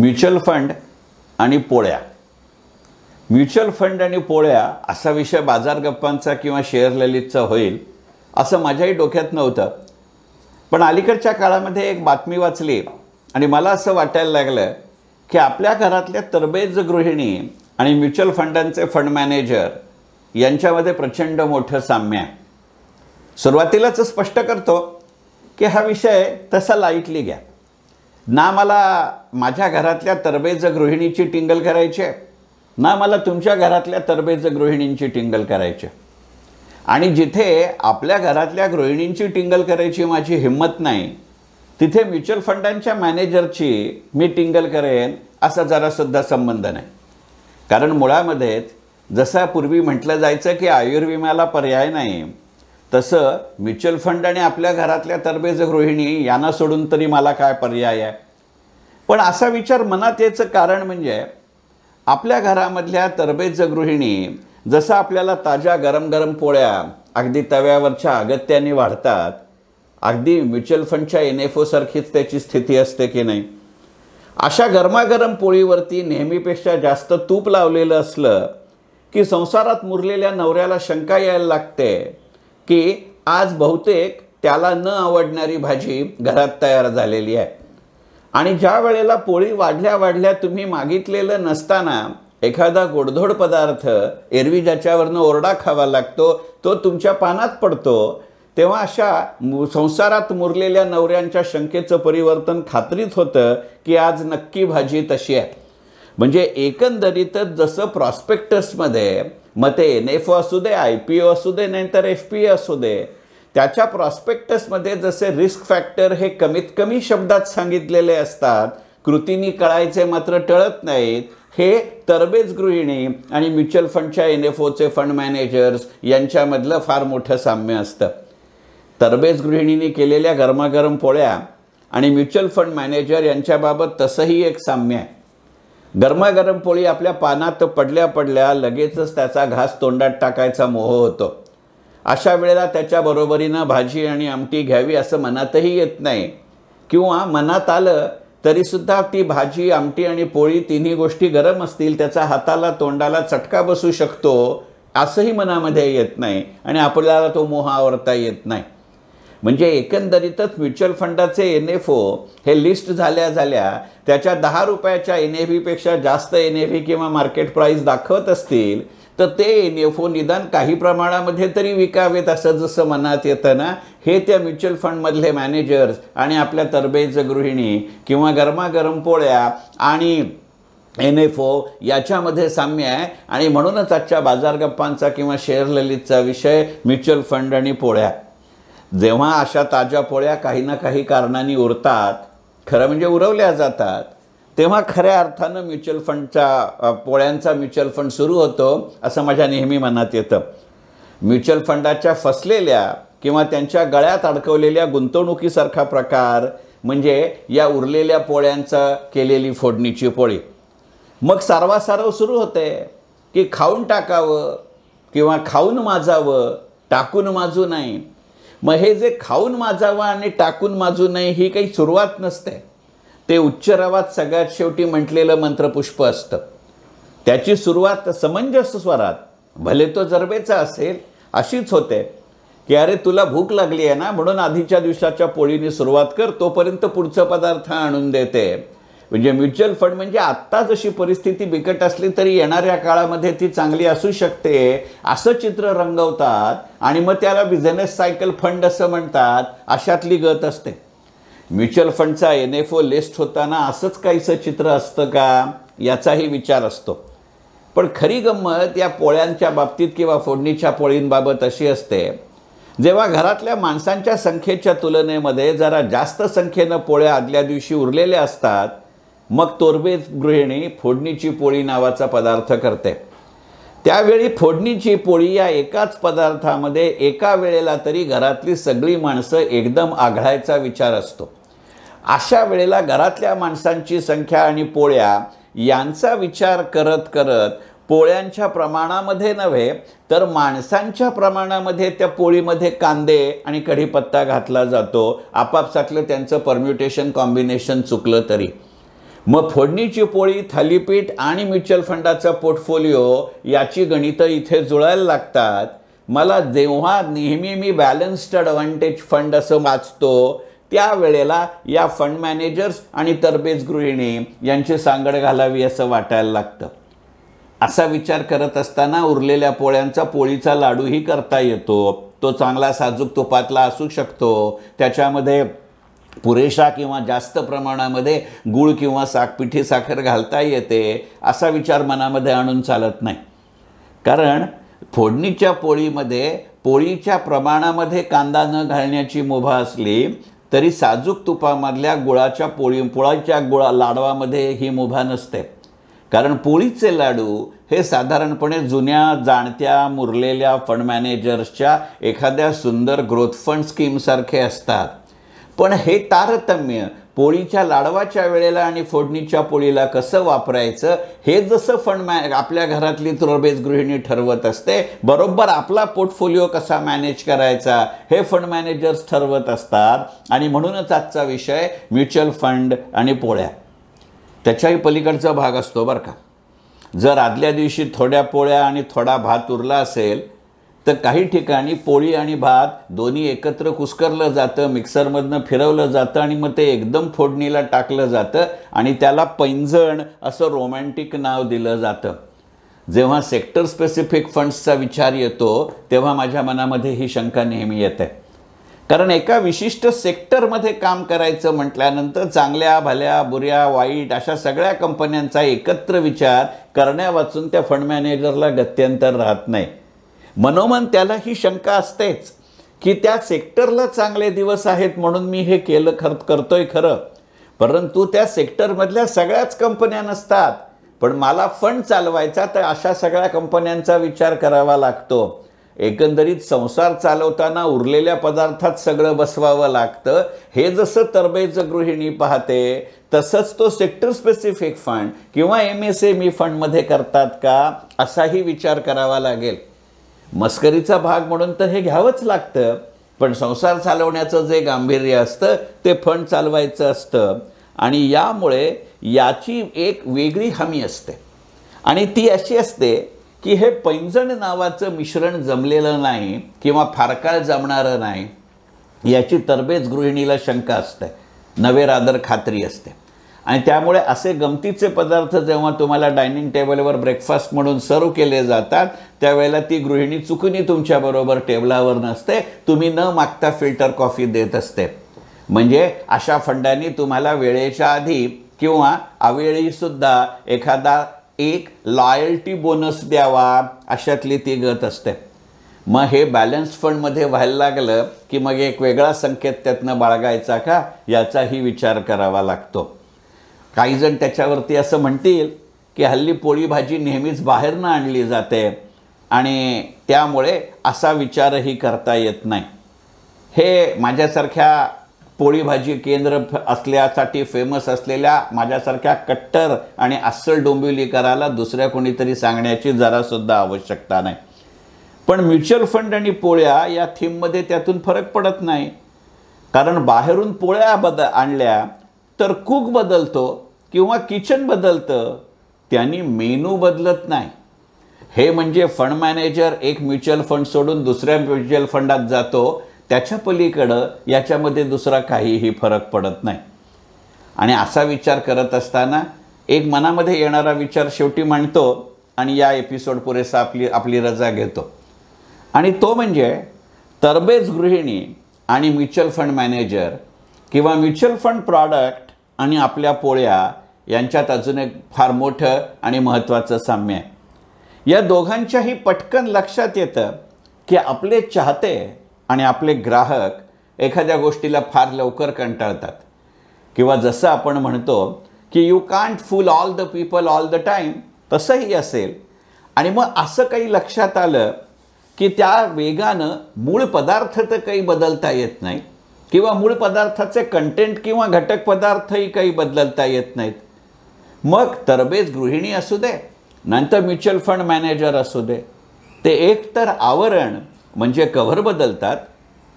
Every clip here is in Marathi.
म्युच्युअल फंड आणि पोळ्या म्युच्युअल फंड आणि पोळ्या असा विषय बाजार गप्पांचा किंवा शेअर ललितचा होईल असं माझ्याही डोक्यात नव्हतं पण अलीकडच्या काळामध्ये एक बातमी वाचली आणि मला असं वाटायला लागलं की आपल्या घरातल्या तरबेज गृहिणी आणि म्युच्युअल फंडांचे फंड मॅनेजर यांच्यामध्ये प्रचंड मोठं साम्य आहे सुरुवातीलाच स्पष्ट करतो की हा विषय तसा लाईटली घ्या ना मला माझ्या घरातल्या तरबेज गृहिणीची टिंगल करायची आहे ना मला तुमच्या घरातल्या तरबेज गृहिणींची टिंगल करायची आणि जिथे आपल्या घरातल्या गृहिणींची टिंगल करायची माझी हिंमत नाही तिथे म्युच्युअल फंडांच्या मॅनेजरची मी टिंगल करेन असा जरासुद्धा संबंध नाही कारण मुळामध्येच जसा पूर्वी म्हटलं जायचं की आयुर्विम्याला पर्याय नाही तसं म्युच्युअल फंड आणि आपल्या घरातल्या तरबेज गृहिणी यांना सोडून तरी मला काय पर्याय आहे पण असा विचार मनात याचं कारण म्हणजे आपल्या घरामधल्या तरबेज गृहिणी जसं आपल्याला ताज्या गरम गरम पोळ्या अगदी तव्यावरच्या अगत्याने वाढतात अगदी म्युच्युअल फंडच्या एन एफ ओसारखीच त्याची स्थिती असते की नाही अशा गरमागरम पोळीवरती नेहमीपेक्षा जास्त तूप लावलेलं असलं की संसारात मुरलेल्या नवऱ्याला शंका यायला लागते की आज बहुतेक त्याला न आवडणारी भाजी घरात तयार झालेली आहे आणि ज्या वेळेला पोळी वाढल्या वाढल्या तुम्ही मागितलेलं नसताना एखादा गोडधोड पदार्थ एरवी ज्याच्यावरनं ओरडा खावा लागतो तो तुमच्या पानात पडतो तेव्हा अशा संसारात मुरलेल्या नवऱ्यांच्या शंकेचं परिवर्तन खात्रीत होतं की आज नक्की भाजी तशी आहे म्हणजे एकंदरीतच जसं प्रॉस्पेक्टसमध्ये मग ते एन एफ ओ असू दे आय पी ओ असू दे नाहीतर एफ पी असू दे त्याच्या प्रॉस्पेक्टसमध्ये जसे रिस्क फॅक्टर हे कमीत कमी शब्दात सांगितलेले असतात कृतींनी कळायचे मात्र टळत नाहीत हे तरबेज गृहिणी आणि म्युच्युअल फंडच्या एन एफ ओचे फंड मॅनेजर्स यांच्यामधलं फार मोठं साम्य असतं तरबेज गृहिणीने केलेल्या गरमागरम पोळ्या आणि म्युच्युअल फंड मॅनेजर यांच्याबाबत तसंही एक साम्य आहे गरमागरम पोळी आपल्या पानात पडल्या पडल्या लगेचच त्याचा घास तोंडात टाकायचा मोह होतो अशा वेळेला त्याच्या बरोबरीनं भाजी आणि आमटी घ्यावी असं मनातही येत नाही किंवा मनात आलं तरीसुद्धा ती भाजी आमटी आणि पोळी तिन्ही गोष्टी गरम असतील त्याचा हाताला तोंडाला चटका बसू शकतो असंही मनामध्ये येत नाही आणि आपल्याला तो मोह आवरता येत नाही म्हणजे एकंदरीतच म्युच्युअल फंडाचे एन एफ ओ हे लिस्ट झाल्या झाल्या त्याच्या दहा रुपयाच्या एन एफ जास्त एन एफ किंवा मार्केट प्राईस दाखवत असतील तर ते एन एफ ओ निदान काही प्रमाणामध्ये तरी विकावेत असं जसं मनात येतं ना हे त्या म्युच्युअल फंडमधले मॅनेजर्स आणि आपल्या तरबेज गृहिणी किंवा गरमागरम पोळ्या आणि एन एफ ओ याच्यामध्ये साम्य आहे आणि म्हणूनच आजच्या बाजार गप्पांचा किंवा शेअर ललितचा विषय म्युच्युअल फंड आणि पोळ्या जेव्हा अशा ताज्या पोळ्या काही ना काही कारणांनी उरतात खरं म्हणजे उरवल्या जातात तेव्हा खऱ्या अर्थानं म्युच्युअल फंडचा पोळ्यांचा म्युच्युअल फंड सुरू होतो असं माझ्या नेहमी मनात येतं म्युच्युअल फंडाच्या फसलेल्या किंवा त्यांच्या गळ्यात अडकवलेल्या गुंतवणुकीसारखा प्रकार म्हणजे या उरलेल्या पोळ्यांचा केलेली फोडणीची पोळी मग सारवासारव सुरू होते की खाऊन टाकावं किंवा खाऊन माजावं टाकून माजू नाही मग हे जे खाऊन माजावं आणि टाकून माजू नाही ही काही सुरुवात नसते ते उच्चरवात सगळ्यात शेवटी म्हटलेलं मंत्रपुष्प असतं त्याची सुरुवात समंजस स्वरात भले तो जरबेचा असेल अशीच होते की अरे तुला भूक लागली आहे ना म्हणून आधीच्या दिवसाच्या पोळीने सुरुवात कर तोपर्यंत पुढचं पदार्थ आणून देते म्हणजे म्युच्युअल फंड म्हणजे आत्ता जशी परिस्थिती बिकट असली तरी येणाऱ्या काळामध्ये ती चांगली असू शकते असं चित्र रंगवतात आणि मग त्याला बिझनेस सायकल फंड असं म्हणतात अशातली गत असते म्युच्युअल फंडचा एन एफ ओ लिस्ट होताना असंच काहीसं चित्र असतं का याचाही विचार असतो पण खरी गंमत या पोळ्यांच्या बाबतीत किंवा फोडणीच्या पोळींबाबत अशी असते जेव्हा घरातल्या माणसांच्या संख्येच्या तुलनेमध्ये जरा जास्त संख्येनं पोळ्या आदल्या दिवशी उरलेल्या असतात मग तोरबे गृहिणी फोडणीची पोळी नावाचा पदार्थ करते त्यावेळी फोडणीची पोळी या एकाच पदार्थामध्ये एका वेळेला तरी घरातली सगळी माणसं एकदम आघळायचा विचार असतो अशा वेळेला घरातल्या माणसांची संख्या आणि पोळ्या यांचा विचार करत करत पोळ्यांच्या प्रमाणामध्ये नव्हे तर माणसांच्या प्रमाणामध्ये त्या पोळीमध्ये कांदे आणि कढीपत्ता घातला जातो आपापसातलं त्यांचं परम्युटेशन कॉम्बिनेशन चुकलं तरी मग फोडणीची पोळी थालीपीठ आणि म्युच्युअल फंडाचा पोर्टफोलिओ याची गणितं इथे जुळायला लागतात मला जेव्हा नेहमी मी बॅलन्स्ड अडव्हान्टेज फंड असं वाचतो त्यावेळेला या फंड मॅनेजर्स आणि तरबेज गृहिणी यांची सांगड घालावी असं वाटायला लागतं असा विचार करत असताना उरलेल्या पोळ्यांचा पोळीचा लाडूही करता येतो तो चांगला साजूक तुपातला असू शकतो त्याच्यामध्ये पुरेशा किंवा जास्त प्रमाणामध्ये गूळ किंवा साखपिठी साखर घालता येते असा विचार मनामध्ये आणून चालत नाही कारण फोडणीच्या पोळीमध्ये पोळीच्या प्रमाणामध्ये कांदा न घालण्याची मुभा असली तरी साजूक तुपामधल्या गुळाच्या पोळी पोळाच्या गुळा लाडवामध्ये ही मुभा नसते कारण पोळीचे लाडू हे साधारणपणे जुन्या जाणत्या मुरलेल्या फंड मॅनेजर्सच्या एखाद्या सुंदर ग्रोथ फंड स्कीमसारखे असतात पण हे तारतम्य पोळीच्या लाडवाच्या वेळेला आणि फोडणीच्या पोळीला कसं वापरायचं हे जसं फंड मॅ आपल्या घरातली तुरबेज गृहिणी ठरवत असते बरोबर आपला पोर्टफोलिओ कसा मॅनेज करायचा हे फंड मॅनेजर्स ठरवत असतात आणि म्हणूनच आजचा विषय म्युच्युअल फंड आणि पोळ्या त्याच्याही पलीकडचा भाग असतो बरं का जर आदल्या दिवशी थोड्या पोळ्या आणि थोडा भात उरला असेल तर काही ठिकाणी पोळी आणि भात दोन्ही एकत्र कुस्करलं जातं मिक्सरमधनं फिरवलं जातं आणि मग ते एकदम फोडणीला टाकलं जातं आणि त्याला पैंजण असं रोमॅन्टिक नाव दिलं जातं जेव्हा सेक्टर स्पेसिफिक फंड्सचा विचार येतो तेव्हा माझ्या मनामध्ये ही शंका नेहमी येते कारण एका विशिष्ट सेक्टरमध्ये काम करायचं म्हटल्यानंतर चांगल्या भल्या बुऱ्या वाईट अशा सगळ्या कंपन्यांचा एकत्र विचार करण्यावाचून त्या फंड मॅनेजरला गत्यंतर राहत नाही मनोमन त्याला ही शंका असतेच की त्या सेक्टरला चांगले दिवस आहेत म्हणून मी हे केलं खर करतोय खरं परंतु त्या सेक्टरमधल्या सगळ्याच कंपन्या नसतात पण मला फंड चालवायचा तर अशा सगळ्या कंपन्यांचा विचार करावा लागतो एकंदरीत संसार चालवताना उरलेल्या पदार्थात सगळं बसवावं लागतं हे जसं तरबेज गृहिणी पाहते तसंच तो सेक्टर स्पेसिफिक फंड किंवा एम एस एम ई फंडमध्ये करतात का असाही विचार करावा लागेल मस्करीचा भाग म्हणून तर हे घ्यावंच लागतं पण संसार चालवण्याचं जे गांभीर्य असतं ते फंड चालवायचं असतं आणि यामुळे याची एक वेगळी हमी असते आणि ती अशी असते की हे पैंजण नावाचं मिश्रण जमलेलं नाही किंवा फारकाळ जमणारं नाही याची तरबेज गृहिणीला शंका असते नवे रादर खात्री असते आणि त्यामुळे असे गमतीचे पदार्थ जेव्हा तुम्हाला डायनिंग टेबलवर ब्रेकफास्ट म्हणून सर्व केले जातात त्यावेळेला ती गृहिणी चुकूनही तुमच्याबरोबर टेबलावर नसते तुम्ही न मागता फिल्टर कॉफी देत असते म्हणजे अशा फंडांनी तुम्हाला वेळेच्या आधी किंवा अवेळीसुद्धा एखादा एक लॉयल्टी बोनस द्यावा अशातली ती गत असते मग हे बॅलन्स फंडमध्ये व्हायला लागलं की मग एक वेगळा संकेत त्यातनं बाळगायचा का याचाही विचार करावा लागतो काहीजण त्याच्यावरती असं म्हणतील की हल्ली पोळी भाजी नेहमीच बाहेरनं आणली जाते आणि त्यामुळे असा विचारही करता येत नाही हे माझ्यासारख्या पोळी भाजी केंद्र असल्यासाठी फेमस असलेल्या माझ्यासारख्या कट्टर आणि अस्सल डोंबिवलीकराला दुसऱ्या कोणीतरी सांगण्याची जरासुद्धा आवश्यकता नाही पण म्युच्युअल फंड आणि पोळ्या या थीममध्ये त्यातून फरक पडत नाही कारण बाहेरून पोळ्या बद आणल्या तर कूक बदलतो किंवा किचन बदलतं त्यांनी मेनू बदलत नाही हे म्हणजे फंड मॅनेजर एक म्युच्युअल फंड सोडून दुसऱ्या म्युच्युअल फंडात जातो त्याच्या पलीकडं याच्यामध्ये दुसरा काहीही फरक पडत नाही आणि असा विचार करत असताना एक मनामध्ये येणारा विचार शेवटी मांडतो आणि या एपिसोड पुरेसा आपली आपली रजा घेतो आणि तो म्हणजे तरबेज गृहिणी आणि म्युच्युअल फंड मॅनेजर किंवा म्युच्युअल फंड प्रॉडक्ट आणि आपल्या पोळ्या यांच्यात अजून एक फार मोठं आणि महत्त्वाचं साम्य आहे या दोघांच्याही पटकन लक्षात येतं की आपले चाहते आणि आपले ग्राहक एखाद्या गोष्टीला फार लवकर कंटाळतात किंवा जसं आपण म्हणतो की you can't fool all the people all the time तसंही असेल आणि मग असं काही लक्षात आलं की त्या वेगानं मूळ पदार्थ तर काही बदलता येत नाही किंवा मूळ पदार्थाचे कंटेंट किंवा घटक पदार्थही काही बदलता येत नाहीत मग तरबेज गृहिणी असू दे नंतर म्युच्युअल फंड मॅनेजर असू दे ते एकतर आवरण म्हणजे कव्हर बदलतात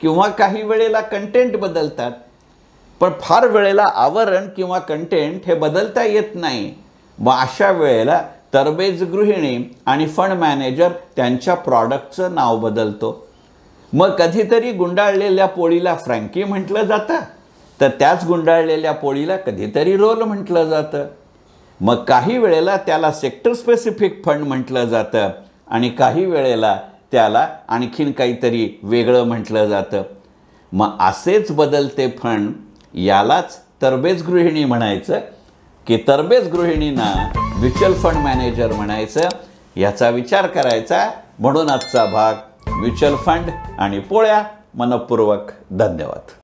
किंवा काही वेळेला कंटेंट बदलतात पण फार वेळेला आवरण किंवा कंटेंट हे बदलता येत नाही व अशा वेळेला तरबेज गृहिणी आणि फंड मॅनेजर त्यांच्या प्रॉडक्टचं नाव बदलतो मग कधीतरी गुंडाळलेल्या पोळीला फ्रँकी म्हटलं जातं तर त्याच गुंडाळलेल्या पोळीला कधीतरी रोल म्हटलं जातं मग काही वेळेला त्याला सेक्टर स्पेसिफिक फंड म्हटलं जातं आणि काही वेळेला त्याला आणखीन काहीतरी वेगळं म्हटलं जातं मग असेच बदलते फंड यालाच तरबेज गृहिणी म्हणायचं की तरबेज गृहिणींना म्युच्युअल फंड मॅनेजर म्हणायचं याचा विचार करायचा म्हणून आजचा भाग म्युच्युअल फंड आणि पोळ्या मनपूर्वक धन्यवाद